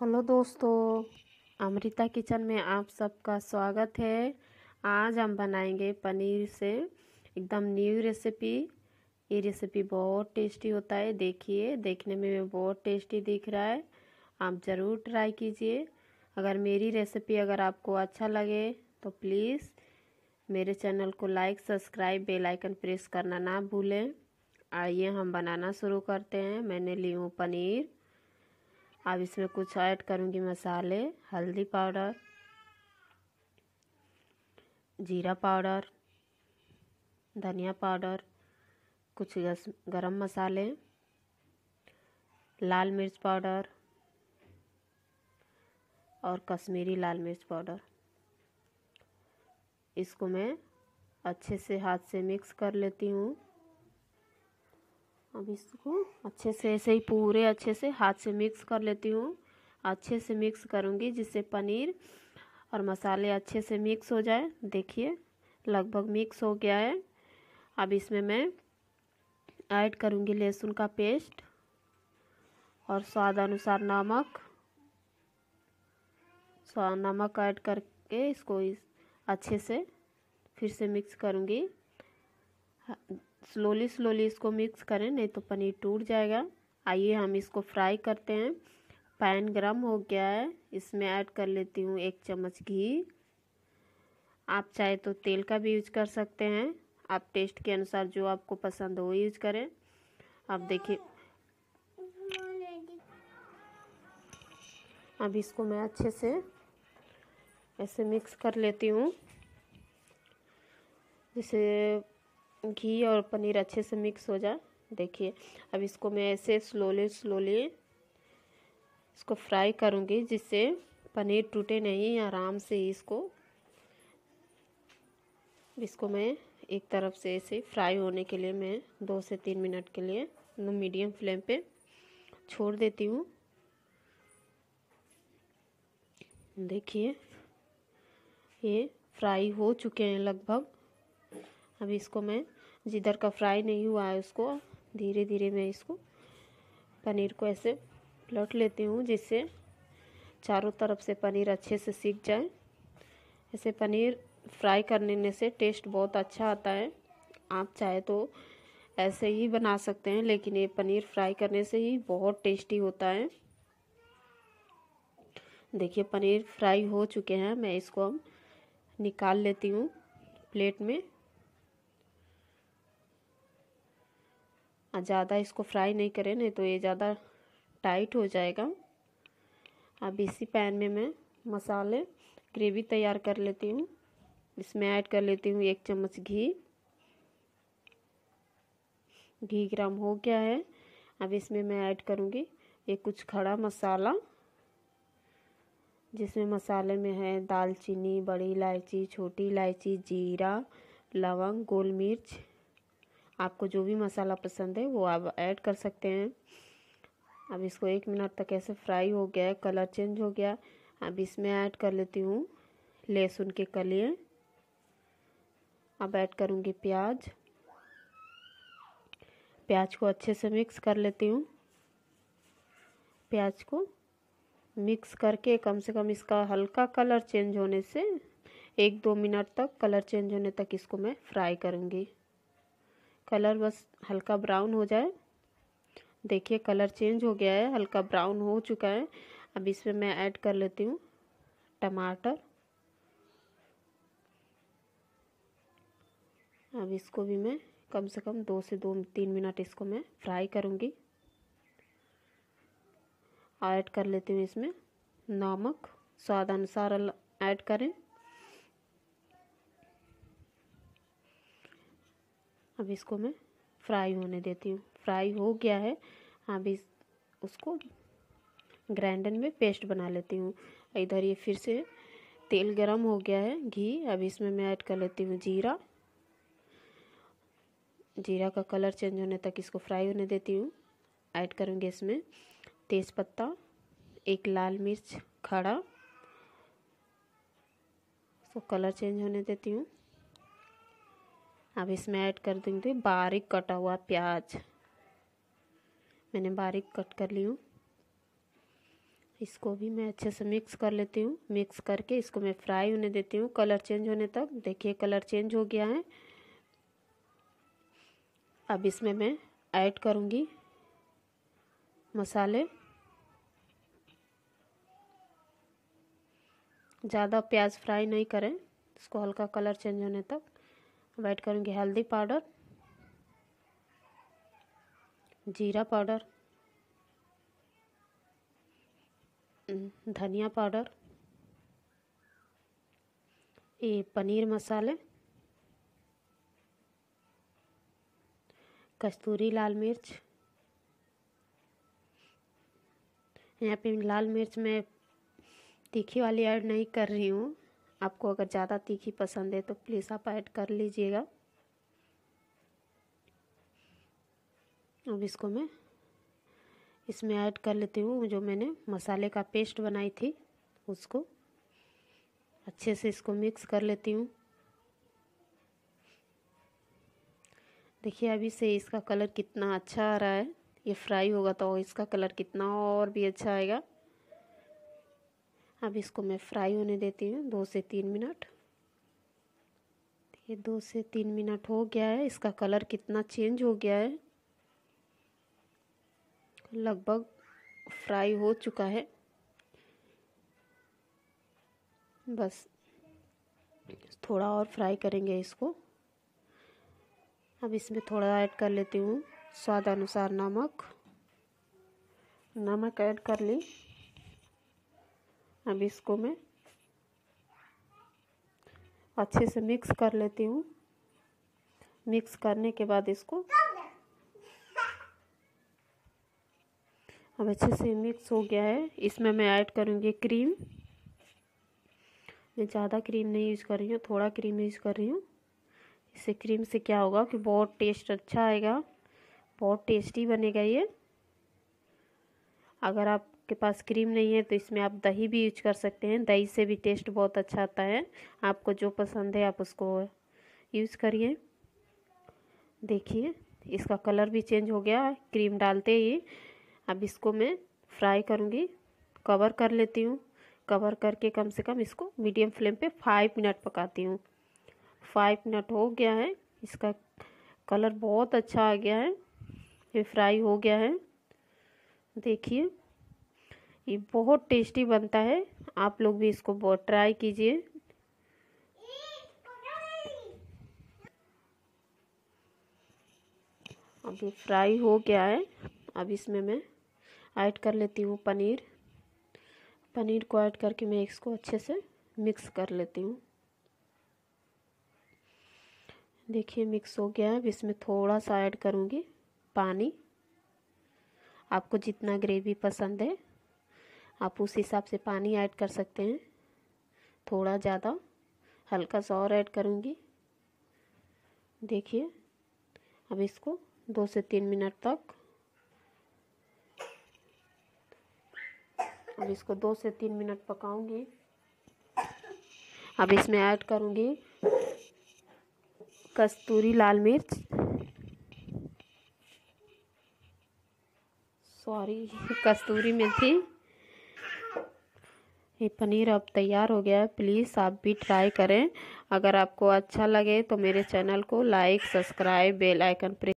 hello दोस्तों Amrita kitchen में आप सबका स्वागत है आज हम बनाएंगे पनीर से एकदम न्यू रेसिपी ये रेसिपी बहुत टेस्टी होता है देखिए देखने में भी बहुत टेस्टी दिख रहा है आप ज़रूर ट्राई कीजिए अगर मेरी रेसिपी अगर आपको अच्छा लगे तो प्लीज़ मेरे चैनल को like subscribe bell icon press करना ना भूलें आइए हम बनाना शुरू करते हैं मैंने ली हूँ पनीर अब इसमें कुछ ऐड करूँगी मसाले हल्दी पाउडर जीरा पाउडर धनिया पाउडर कुछ गरम मसाले लाल मिर्च पाउडर और कश्मीरी लाल मिर्च पाउडर इसको मैं अच्छे से हाथ से मिक्स कर लेती हूँ अब इसको अच्छे से ऐसे ही पूरे अच्छे से हाथ से मिक्स कर लेती हूँ अच्छे से मिक्स करूँगी जिससे पनीर और मसाले अच्छे से मिक्स हो जाए देखिए लगभग मिक्स हो गया है अब इसमें मैं ऐड करूँगी लहसुन का पेस्ट और स्वाद अनुसार नमक स्वाद नमक ऐड करके इसको इस अच्छे से फिर से मिक्स करूँगी स्लोली हाँ, स्लोली इसको मिक्स करें नहीं तो पनीर टूट जाएगा आइए हम इसको फ्राई करते हैं पैन गरम हो गया है इसमें ऐड कर लेती हूँ एक चम्मच घी आप चाहे तो तेल का भी यूज कर सकते हैं आप टेस्ट के अनुसार जो आपको पसंद हो यूज करें अब देखिए अब इसको मैं अच्छे से ऐसे मिक्स कर लेती हूँ जैसे घी और पनीर अच्छे से मिक्स हो जाए देखिए अब इसको मैं ऐसे स्लोली स्लोली इसको फ्राई करूँगी जिससे पनीर टूटे नहीं आराम से इसको इसको मैं एक तरफ से ऐसे फ्राई होने के लिए मैं दो से तीन मिनट के लिए मीडियम फ्लेम पे छोड़ देती हूँ देखिए ये फ्राई हो चुके हैं लगभग अब इसको मैं जिधर का फ्राई नहीं हुआ है उसको धीरे धीरे मैं इसको पनीर को ऐसे पलट लेती हूँ जिससे चारों तरफ से पनीर अच्छे से सीख जाए ऐसे पनीर फ्राई करने से टेस्ट बहुत अच्छा आता है आप चाहे तो ऐसे ही बना सकते हैं लेकिन ये पनीर फ्राई करने से ही बहुत टेस्टी होता है देखिए पनीर फ्राई हो चुके हैं मैं इसको हम निकाल लेती हूँ प्लेट में ज़्यादा इसको फ्राई नहीं करें नहीं तो ये ज़्यादा टाइट हो जाएगा अब इसी पैन में मैं मसाले ग्रेवी तैयार कर लेती हूँ इसमें ऐड कर लेती हूँ एक चम्मच घी घी ग्राम हो गया है अब इसमें मैं ऐड करूँगी ये कुछ खड़ा मसाला जिसमें मसाले में है दालचीनी बड़ी इलायची छोटी इलायची जीरा लवंग गोल मिर्च आपको जो भी मसाला पसंद है वो आप ऐड कर सकते हैं अब इसको एक मिनट तक ऐसे फ्राई हो गया है कलर चेंज हो गया अब इसमें ऐड कर लेती हूँ लहसुन के कलिए अब ऐड करूँगी प्याज प्याज को अच्छे से मिक्स कर लेती हूँ प्याज को मिक्स करके कम से कम इसका हल्का कलर चेंज होने से एक दो मिनट तक कलर चेंज होने तक इसको मैं फ्राई करूँगी कलर बस हल्का ब्राउन हो जाए देखिए कलर चेंज हो गया है हल्का ब्राउन हो चुका है अब इसमें मैं ऐड कर लेती हूँ टमाटर अब इसको भी मैं कम से कम दो से दो तीन मिनट इसको मैं फ्राई करूँगी ऐड कर लेती हूँ इसमें नमक स्वाद अनुसार ऐड करें अब इसको मैं फ्राई होने देती हूँ फ्राई हो गया है अब इस उसको ग्राइंडर में पेस्ट बना लेती हूँ इधर ये फिर से तेल गरम हो गया है घी अब इसमें मैं ऐड कर लेती हूँ जीरा जीरा का कलर चेंज होने तक इसको फ्राई होने देती हूँ ऐड करूँगी इसमें तेज़पत्ता एक लाल मिर्च खड़ा उसको कलर चेंज होने देती हूँ अब इसमें ऐड कर देंगे बारीक कटा हुआ प्याज मैंने बारीक कट कर ली हूँ इसको भी मैं अच्छे से मिक्स कर लेती हूँ मिक्स करके इसको मैं फ्राई होने देती हूँ कलर चेंज होने तक देखिए कलर चेंज हो गया है अब इसमें मैं ऐड करूँगी मसाले ज़्यादा प्याज फ्राई नहीं करें इसको हल्का कलर चेंज होने तक कलर करूँगी हल्दी पाउडर जीरा पाउडर धनिया पाउडर ये पनीर मसाले कस्तूरी लाल मिर्च यहाँ पे लाल मिर्च मैं तीखी वाली ऐड नहीं कर रही हूँ आपको अगर ज़्यादा तीखी पसंद है तो प्लीज़ आप ऐड कर लीजिएगा अब इसको मैं इसमें ऐड कर लेती हूँ जो मैंने मसाले का पेस्ट बनाई थी उसको अच्छे से इसको मिक्स कर लेती हूँ देखिए अभी से इसका कलर कितना अच्छा आ रहा है ये फ्राई होगा तो इसका कलर कितना और भी अच्छा आएगा अब इसको मैं फ्राई होने देती हूँ दो से तीन मिनट ये दो से तीन मिनट हो गया है इसका कलर कितना चेंज हो गया है लगभग फ्राई हो चुका है बस थोड़ा और फ्राई करेंगे इसको अब इसमें थोड़ा ऐड कर लेती हूँ स्वाद अनुसार नमक नमक ऐड कर ली अब इसको मैं अच्छे से मिक्स कर लेती हूँ मिक्स करने के बाद इसको अब अच्छे से मिक्स हो गया है इसमें मैं ऐड करूँगी क्रीम मैं ज़्यादा क्रीम नहीं यूज़ कर रही हूँ थोड़ा क्रीम यूज़ कर रही हूँ इससे क्रीम से क्या होगा कि बहुत टेस्ट अच्छा आएगा बहुत टेस्टी बनेगा ये अगर आप के पास क्रीम नहीं है तो इसमें आप दही भी यूज कर सकते हैं दही से भी टेस्ट बहुत अच्छा आता है आपको जो पसंद है आप उसको यूज़ करिए देखिए इसका कलर भी चेंज हो गया क्रीम डालते ही अब इसको मैं फ्राई करूँगी कवर कर लेती हूँ कवर करके कम से कम इसको मीडियम फ्लेम पे फाइव मिनट पकाती हूँ फाइव मिनट हो गया है इसका कलर बहुत अच्छा आ गया है ये फ्राई हो गया है देखिए ये बहुत टेस्टी बनता है आप लोग भी इसको बहुत ट्राई कीजिए अब ये फ्राई हो गया है अब इसमें मैं ऐड कर लेती हूँ पनीर पनीर को ऐड करके मैं इसको अच्छे से मिक्स कर लेती हूँ देखिए मिक्स हो गया है अब इसमें थोड़ा सा ऐड करूँगी पानी आपको जितना ग्रेवी पसंद है आप उस हिसाब से पानी ऐड कर सकते हैं थोड़ा ज़्यादा हल्का सा और ऐड करूँगी देखिए अब इसको दो से तीन मिनट तक अब इसको दो से तीन मिनट पकाऊंगी अब इसमें ऐड करूँगी कस्तूरी लाल मिर्च सॉरी कस्तूरी मेथी ये पनीर अब तैयार हो गया है प्लीज़ आप भी ट्राई करें अगर आपको अच्छा लगे तो मेरे चैनल को like subscribe bell icon press